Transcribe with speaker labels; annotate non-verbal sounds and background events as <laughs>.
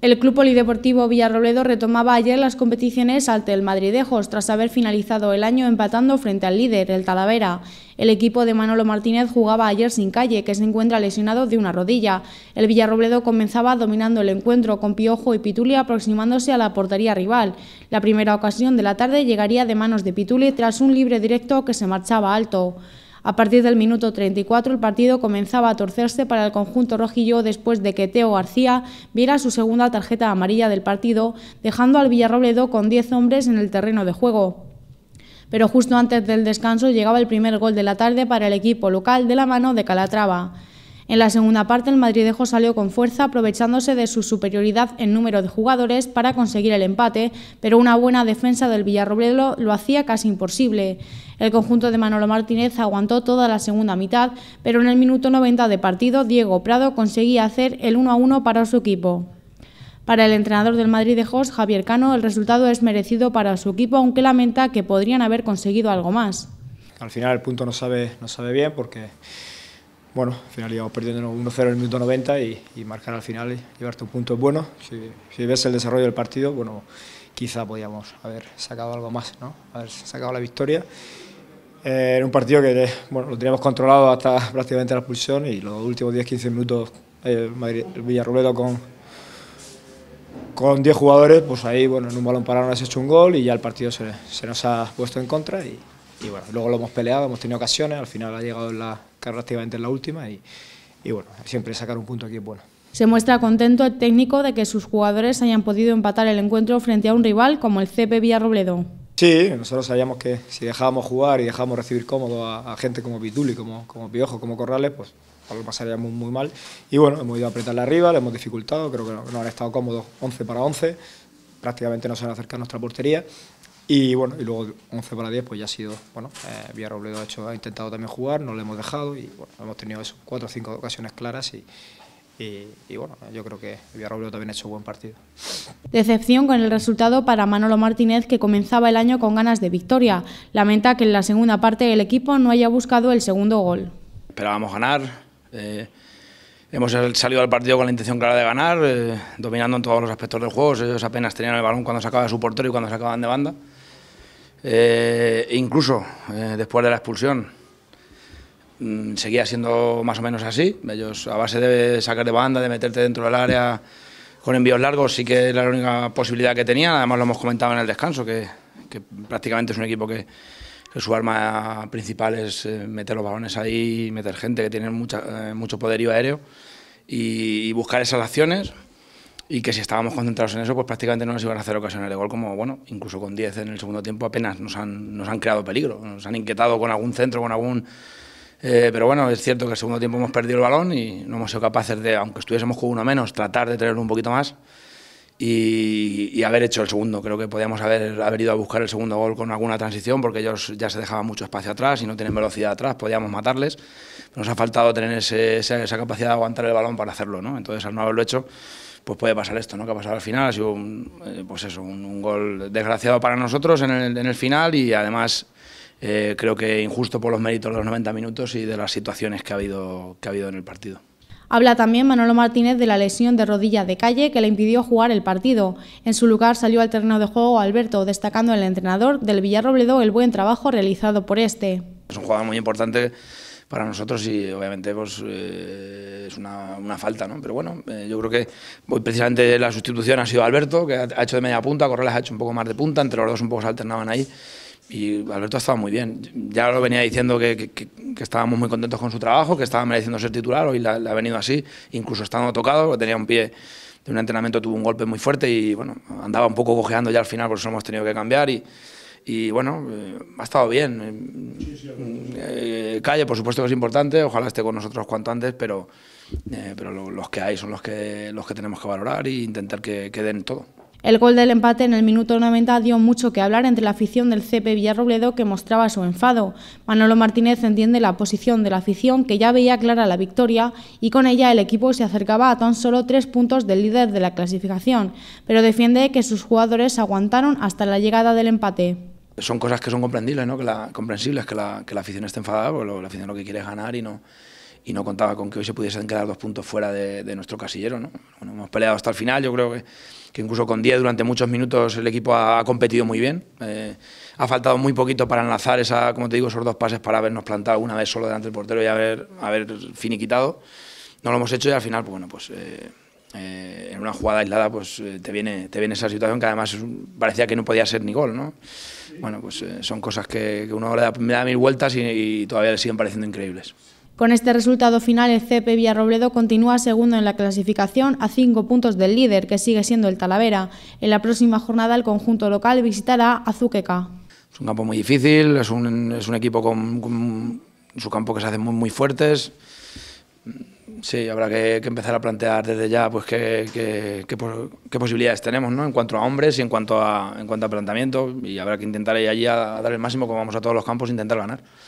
Speaker 1: El Club Polideportivo Villarrobledo retomaba ayer las competiciones ante el Madridejos tras haber finalizado el año empatando frente al líder, el Talavera. El equipo de Manolo Martínez jugaba ayer sin calle, que se encuentra lesionado de una rodilla. El Villarrobledo comenzaba dominando el encuentro con Piojo y Pituli aproximándose a la portería rival. La primera ocasión de la tarde llegaría de manos de Pituli tras un libre directo que se marchaba alto. A partir del minuto 34 el partido comenzaba a torcerse para el conjunto rojillo después de que Teo García viera su segunda tarjeta amarilla del partido, dejando al Villarrobledo con 10 hombres en el terreno de juego pero justo antes del descanso llegaba el primer gol de la tarde para el equipo local de la mano de Calatrava. En la segunda parte, el madridejo salió con fuerza, aprovechándose de su superioridad en número de jugadores para conseguir el empate, pero una buena defensa del Villarrobledo lo hacía casi imposible. El conjunto de Manolo Martínez aguantó toda la segunda mitad, pero en el minuto 90 de partido, Diego Prado conseguía hacer el 1 a 1 para su equipo. Para el entrenador del Madrid de Jos, Javier Cano, el resultado es merecido para su equipo, aunque lamenta que podrían haber conseguido algo más.
Speaker 2: Al final el punto no sabe, no sabe bien porque bueno, al final íbamos perdiendo 1-0 en el minuto 90 y, marcar al final y llevarte un punto bueno. Si, ves el desarrollo del partido, bueno, quizá podíamos haber sacado algo más, ¿no? Haber sacado la victoria. Eh, era en un partido que bueno, lo teníamos controlado hasta <laughs> prácticamente la expulsión y los últimos 10-15 minutos eh, el con, con 10 jugadores, pues ahí bueno, en un balón parado nos has hecho un gol y ya el partido se, se nos ha puesto en contra y, y bueno, luego lo hemos peleado, hemos tenido ocasiones, al final ha llegado la carrera activamente en la última y, y bueno, siempre sacar un punto aquí es bueno.
Speaker 1: Se muestra contento el técnico de que sus jugadores hayan podido empatar el encuentro frente a un rival como el CP Villarrobledo.
Speaker 2: Sí, nosotros sabíamos que si dejábamos jugar y dejábamos recibir cómodo a, gente como Pituli, como, como Piojo, como Corrales, pues lo pasaríamos muy mal. Y bueno, hemos ido a la arriba, le hemos dificultado, creo que no, no han estado cómodos 11 para 11, prácticamente no se han acercado a nuestra portería y bueno, y luego 11 para 10, pues ya ha sido, bueno, eh, Villarrobledo ha, hecho, ha intentado también jugar, no le hemos dejado y bueno, hemos tenido 4 cuatro o cinco ocasiones claras y, bueno, yo creo que Villarrobledo también ha hecho buen partido.
Speaker 1: Decepción con el resultado para Manolo Martínez, que comenzaba el año con ganas de victoria. Lamenta que en la segunda parte el equipo no haya buscado el segundo gol.
Speaker 3: Esperábamos ganar. Eh, hemos salido al partido con la intención clara de ganar, eh, dominando en todos los aspectos del juego. Ellos apenas tenían el balón cuando sacaba su portero y cuando sacaban de banda. Eh, incluso eh, después de la expulsión mm, seguía siendo más o menos así. Ellos a base de sacar de banda, de meterte dentro del área con envíos largos, sí que era la única posibilidad que tenían. Además lo hemos comentado en el descanso, que, prácticamente es un equipo que, su arma principal es eh, meter los balones ahí, meter gente que tiene mucha, mucho poderío aéreo y buscar esas acciones y que si estábamos concentrados en eso, pues prácticamente no nos iban a hacer ocasiones de gol, como bueno, incluso con 10 en el segundo tiempo apenas nos han, nos han creado peligro, nos han inquietado con algún centro, con algún... Eh, pero bueno, es cierto que el segundo tiempo hemos perdido el balón y no hemos sido capaces de, aunque estuviésemos con uno menos, tratar de tenerlo un poquito más y, haber hecho el segundo. Creo que podíamos haber, haber ido a buscar el segundo gol con alguna transición porque ellos ya se dejaban mucho espacio atrás y no tienen velocidad atrás, podíamos matarles. nos ha faltado tener esa, esa capacidad de aguantar el balón para hacerlo, ¿no? Entonces, al no haberlo hecho pues puede pasar esto, ¿no? Que ha pasado al final, ha sido un, eh, pues eso, un, gol desgraciado para nosotros en el, final y además eh, creo que injusto por los méritos de los 90 minutos y de las situaciones que ha habido, que ha habido en el partido.
Speaker 1: Habla también Manolo Martínez de la lesión de rodilla de calle que le impidió jugar el partido. En su lugar salió al terreno de juego Alberto, destacando el entrenador del Villarrobledo el buen trabajo realizado por este.
Speaker 3: Es un jugador muy importante para nosotros y obviamente pues, eh, es una, falta, ¿no? Pero bueno, eh, yo creo que hoy pues, precisamente la sustitución ha sido Alberto, que ha, hecho de media punta, Corrales ha hecho un poco más de punta, entre los dos un poco se alternaban ahí y Alberto ha estado muy bien. Ya lo venía diciendo que, estábamos muy contentos con su trabajo, que estaba mereciendo ser titular, hoy le ha venido así, incluso estando tocado, tenía un pie de un entrenamiento, tuvo un golpe muy fuerte y bueno, andaba un poco cojeando ya al final, por eso hemos tenido que cambiar y y bueno, eh, ha estado bien. Eh, eh, calle, por supuesto que es importante, ojalá esté con nosotros cuanto antes, pero, pero los que hay son los que, los que tenemos que valorar e intentar que, que den todo.
Speaker 1: El gol del empate en el minuto 90 dio mucho que hablar entre la afición del CP Villarrobledo que mostraba su enfado. Manolo Martínez entiende la posición de la afición que ya veía clara la victoria y con ella el equipo se acercaba a tan solo tres puntos del líder de la clasificación, pero defiende que sus jugadores aguantaron hasta la llegada del empate.
Speaker 3: Son cosas que son comprensibles, ¿no? que la, comprensibles, que la, que la afición esté enfadada, porque la afición lo que quiere es ganar y no, y no contaba con que hoy se pudiesen quedar dos puntos fuera de, nuestro casillero. ¿no? hemos peleado hasta el final, yo creo que, que, incluso con 10 durante muchos minutos el equipo ha, competido muy bien. Eh, ha faltado muy poquito para enlazar esa, como te digo, esos dos pases para habernos plantado una vez solo delante del portero y haber, haber finiquitado. No lo hemos hecho y al final, pues, bueno, pues... Eh, eh, en una jugada aislada pues eh, te viene, te viene esa situación que además parecía que no podía ser ni gol, ¿no? Bueno, pues eh, son cosas que, que uno le da, me da mil vueltas y, todavía le siguen pareciendo increíbles.
Speaker 1: Con este resultado final, el CP Villarrobledo continúa segundo en la clasificación a cinco puntos del líder, que sigue siendo el Talavera. En la próxima jornada, el conjunto local visitará Azuqueca.
Speaker 3: Es un campo muy difícil, es un, es un equipo con, con, su campo que se hace muy, muy fuertes. Sí, habrá que, empezar a plantear desde ya pues qué, posibilidades tenemos ¿no? en cuanto a hombres y en cuanto a, en cuanto a planteamiento y habrá que intentar ir allí a, dar el máximo como vamos a todos los campos intentar ganar.